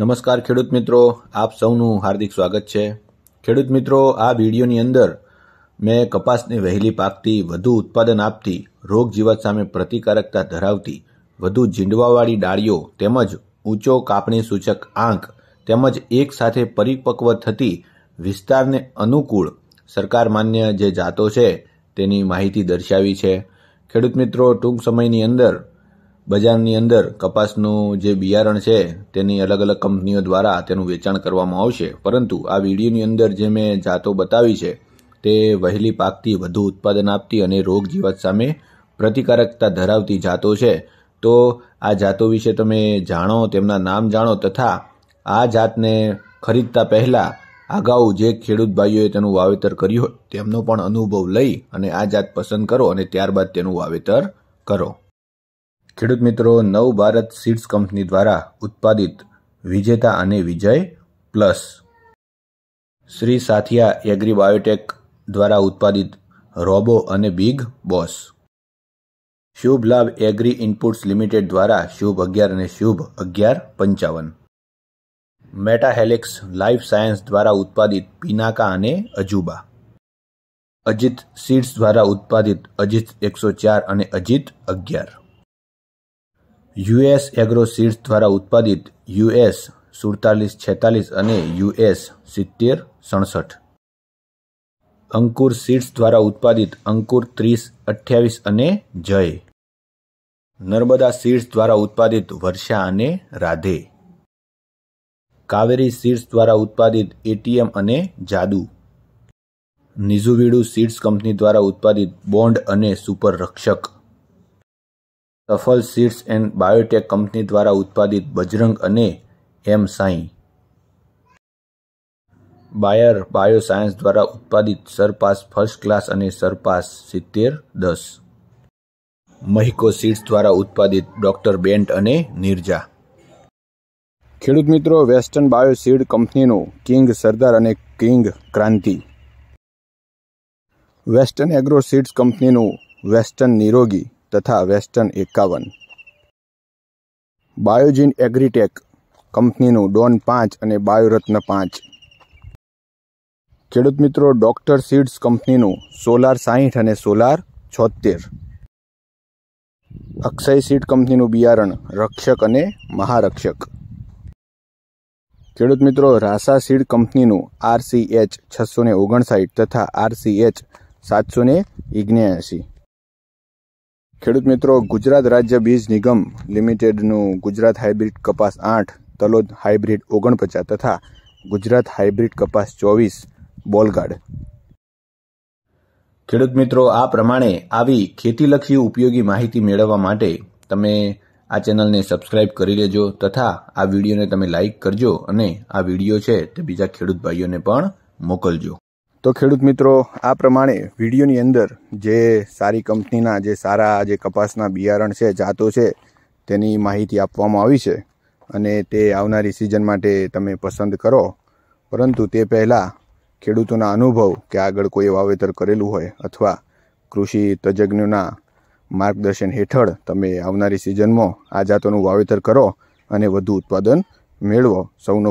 નમસ્કાર ખેડૂત મિત્રો આપ સૌનું હાર્દિક સ્વાગત છે ખેડૂત મિત્રો આ વિડીયોની અંદર મેં કપાસની વહેલી પાકતી વધુ ઉત્પાદન આપતી રોગ જીવાત સામે પ્રતિકારકતા ધરાવતી વધુ જીંડવાવાળી ડાળીઓ તેમજ ઊંચો કાપણી સૂચક આંક તેમજ એક સાથે પરિપક્વ થતી વિસ્તારને અનુકૂળ સરકાર માન્ય જે જાતો છે તેની માહિતી દર્શાવી છે ખેડૂત મિત્રો ટૂંક સમયની અંદર બજારની અંદર કપાસનું જે બિયારણ છે તેની અલગ અલગ કંપનીઓ દ્વારા તેનું વેચાણ કરવામાં આવશે પરંતુ આ વિડીયોની અંદર જે મેં જાતો બતાવી છે તે વહેલી પાકથી વધુ ઉત્પાદન આપતી અને રોગ જીવાત સામે પ્રતિકારકતા ધરાવતી જાતો છે તો આ જાતો વિશે તમે જાણો તેમના નામ જાણો તથા આ જાતને ખરીદતા પહેલાં અગાઉ જે ખેડૂત ભાઈઓએ તેનું વાવેતર કર્યું હોય તેમનો પણ અનુભવ લઈ અને આ જાત પસંદ કરો અને ત્યારબાદ તેનું વાવેતર કરો ખેડૂત મિત્રો નવ ભારત સીડ્સ કંપની દ્વારા ઉત્પાદિત વિજેતા અને Vijay plus Shri Sathiya agri biotech દ્વારા ઉત્પાદિત રોબો અને બિગ બોસ શુભ લાભ એગ્રી ઇનપુટ્સ લિમિટેડ દ્વારા શુભ અગિયાર અને શુભ અગિયાર પંચાવન મેટાહેલિક્સ લાઈફ સાયન્સ દ્વારા ઉત્પાદિત પિનાકા અને અજુબા અજીત સીડ્સ દ્વારા ઉત્પાદિત અજીત એકસો ચાર અને અજીત અગિયાર યુએસ એગ્રો સીડ્સ દ્વારા ઉત્પાદિત યુએસ સુડતાલીસ છેતાલીસ અને યુએસ સિત્તેર સડસઠ અંકુર સીડ્સ દ્વારા ઉત્પાદિત અંકુર ત્રીસ અઠ્યાવીસ અને જય નર્મદા સીડ્સ દ્વારા ઉત્પાદિત વર્ષા અને રાધે કાવેરી સીડ્સ દ્વારા ઉત્પાદિત એટીએમ અને જાદુ નિઝુવીડુ સીડ્સ કંપની દ્વારા ઉત્પાદિત બોન્ડ અને super Rakshak Safal seeds and biotech company દ્વારા ઉત્પાદિત બજરંગ અને એમ સાઈ બાયર બાયોસાયન્સ દ્વારા ઉત્પાદિત સરપાસ ફર્સ્ટ ક્લાસ અને સરપાસ સિત્તેર દસ મહિકો સીડ્સ દ્વારા ઉત્પાદિત ડોક્ટર બેન્ટ અને નિર્જા ખેડૂત મિત્રો વેસ્ટર્ન બાયો બાયોસીડ કંપનીનું કિંગ સરદાર અને king Kranti western agro seeds કંપનીનું વેસ્ટર્ન નિરોગી તથા વેસ્ટર્ન એકાવન બાયોજીન એગ્રીટેક કંપનીનું ડોન પાંચ અને બાયોરત્ન પાંચ ખેડૂત મિત્રો ડૉક્ટર સીડ્સ કંપનીનું સોલાર સાહીઠ અને સોલાર છોતેર અક્ષય સીડ કંપનીનું બિયારણ રક્ષક અને મહારક્ષક ખેડૂત મિત્રો રાસા સીડ કંપનીનું આરસીએચ છસો ને ઓગણસાઠ તથા આરસીએચ સાતસો ને ખેડૂત મિત્રો ગુજરાત રાજ્ય બીજ નિગમ લિમિટેડનું ગુજરાત હાઇબ્રિડ કપાસ આઠ તલોદ હાઇબ્રિડ ઓગણપચાસ તથા ગુજરાત હાઇબ્રિડ કપાસ ચોવીસ બોલગાર્ડ ખેડૂત મિત્રો આ પ્રમાણે આવી ખેતીલક્ષી ઉપયોગી માહિતી મેળવવા માટે તમે આ ચેનલને સબસ્ક્રાઇબ કરી લેજો તથા આ વિડીયોને તમે લાઇક કરજો અને આ વિડીયો છે તે બીજા ખેડૂત ભાઈઓને પણ મોકલજો તો ખેડૂત મિત્રો આ પ્રમાણે વિડીયોની અંદર જે સારી કંપનીના જે સારા જે કપાસના બિયારણ છે જાતો છે તેની માહિતી આપવામાં આવી છે અને તે આવનારી સિઝન માટે તમે પસંદ કરો પરંતુ તે પહેલાં ખેડૂતોના અનુભવ કે આગળ કોઈ વાવેતર કરેલું હોય અથવા કૃષિ તજજ્ઞના માર્ગદર્શન હેઠળ તમે આવનારી સિઝનમાં આ જાતોનું વાવેતર કરો અને વધુ ઉત્પાદન મેળવો સૌનો